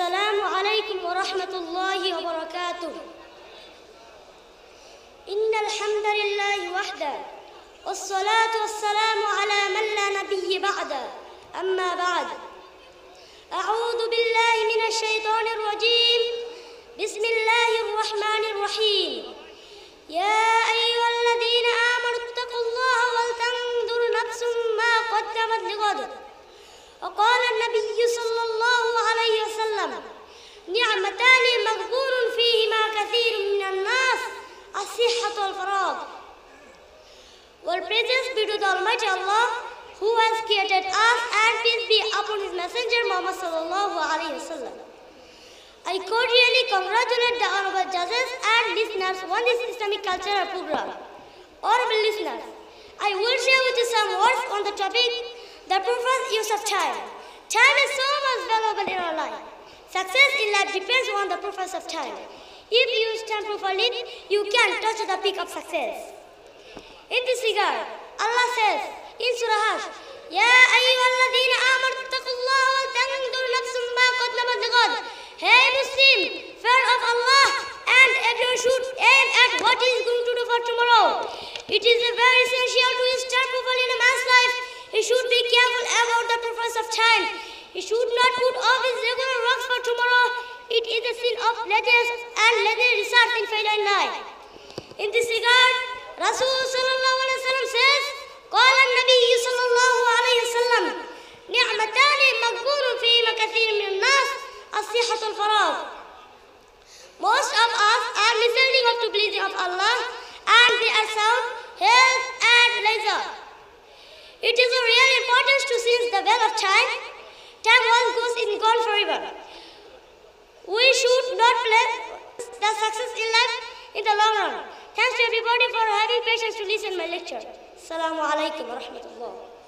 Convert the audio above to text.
السلام عليكم ورحمة الله وبركاته إن الحمد لله وحده والصلاة والسلام على من لا نبي بعده أما بعد أعوذ بالله من الشيطان الرجيم بسم الله الرحمن الرحيم يا الصحة والفراغ Well, praises be to the Almighty Allah who has created us and peace be upon His Messenger Muhammad sallallahu alaihi wasallam. I cordially congratulate the honorable judges and listeners on this Islamic cultural program. Honorable listeners, I will share with you some words on the topic the proper use of time. Time is so much valuable in our life. Success in life depends on the purpose of time. If you stand for properly, you can touch the peak of success. In this regard, Allah says in Surah Hash, Ya أيها الذين آمنوا اتقوا الله ولتنظر نفس ما Hey Muslim, fear of Allah and everyone should aim at what is going to do for tomorrow. It is very essential to stand properly in a man's life. He should be careful about the preference of time. He should not put off his regular it is a sin of legends and legend results in failure in life. In this regard, Rasul sallallahu alayhi wasallam says, قال النبي صلى الله عليه وسلم نعمتان مقبول فيهما كثير من الناس الصحة الفراغ Most of us are miserly of the blessing of Allah and we are sound, health and leisure. It is of real importance to seize the well of time. Time once goes in gone forever should not let the success in life in the long run. Thanks to everybody for having patience to listen my lecture. Assalamu alaikum wa rahmatullah.